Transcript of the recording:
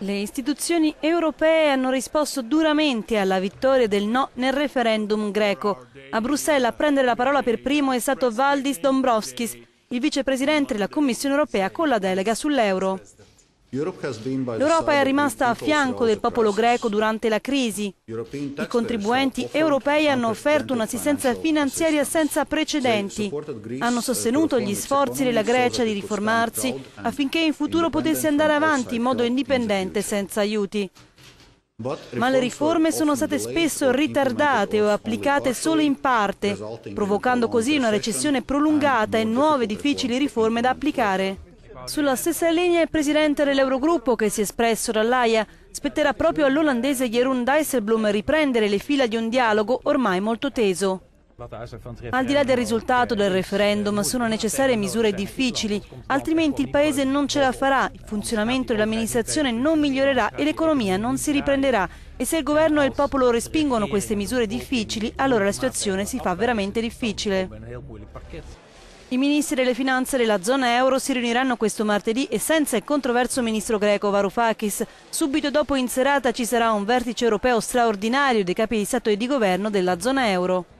Le istituzioni europee hanno risposto duramente alla vittoria del no nel referendum greco. A Bruxelles a prendere la parola per primo è stato Valdis Dombrovskis, il vicepresidente della Commissione europea con la delega sull'euro. L'Europa è rimasta a fianco del popolo greco durante la crisi. I contribuenti europei hanno offerto un'assistenza finanziaria senza cioè, precedenti. Hanno eh, sostenuto gli sforzi della Grecia di riformarsi affinché in futuro potesse andare avanti in modo indipendente senza aiuti. Ma le riforme sono state spesso ritardate o applicate solo in parte, provocando così una recessione prolungata e nuove difficili riforme da applicare. Sulla stessa linea il presidente dell'Eurogruppo che si è espresso dall'AIA spetterà proprio all'olandese Jeroen Dijsselbloem riprendere le fila di un dialogo ormai molto teso. Al di là del risultato del referendum sono necessarie misure difficili, altrimenti il Paese non ce la farà, il funzionamento dell'amministrazione non migliorerà e l'economia non si riprenderà. E se il governo e il popolo respingono queste misure difficili, allora la situazione si fa veramente difficile. I ministri delle finanze della zona euro si riuniranno questo martedì e senza il controverso ministro greco Varoufakis. Subito dopo in serata ci sarà un vertice europeo straordinario dei capi di Stato e di Governo della zona euro.